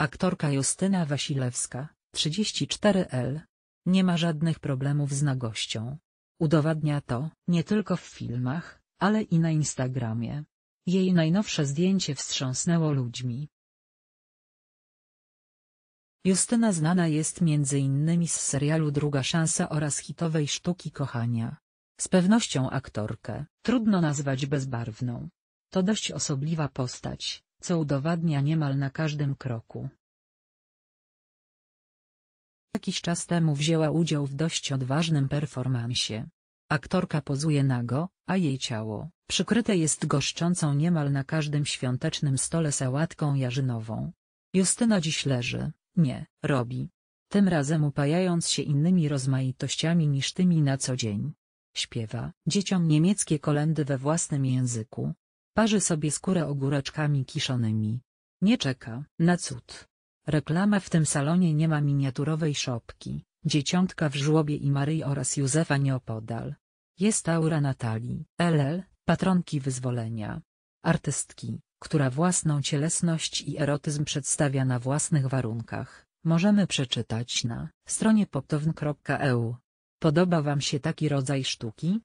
Aktorka Justyna Wasilewska, 34L. Nie ma żadnych problemów z nagością. Udowadnia to, nie tylko w filmach, ale i na Instagramie. Jej najnowsze zdjęcie wstrząsnęło ludźmi. Justyna znana jest m.in. z serialu Druga Szansa oraz hitowej sztuki kochania. Z pewnością aktorkę trudno nazwać bezbarwną. To dość osobliwa postać, co udowadnia niemal na każdym kroku. Jakiś czas temu wzięła udział w dość odważnym performansie. Aktorka pozuje nago, a jej ciało przykryte jest goszczącą niemal na każdym świątecznym stole sałatką jarzynową. Justyna dziś leży, nie, robi. Tym razem upajając się innymi rozmaitościami niż tymi na co dzień. Śpiewa dzieciom niemieckie kolendy we własnym języku, Parzy sobie skórę ogóreczkami kiszonymi. Nie czeka na cud. Reklama w tym salonie nie ma miniaturowej szopki, dzieciątka w żłobie i Maryi oraz Józefa nieopodal. Jest aura Natalii, LL, patronki wyzwolenia. Artystki, która własną cielesność i erotyzm przedstawia na własnych warunkach, możemy przeczytać na stronie poptown.eu. Podoba Wam się taki rodzaj sztuki?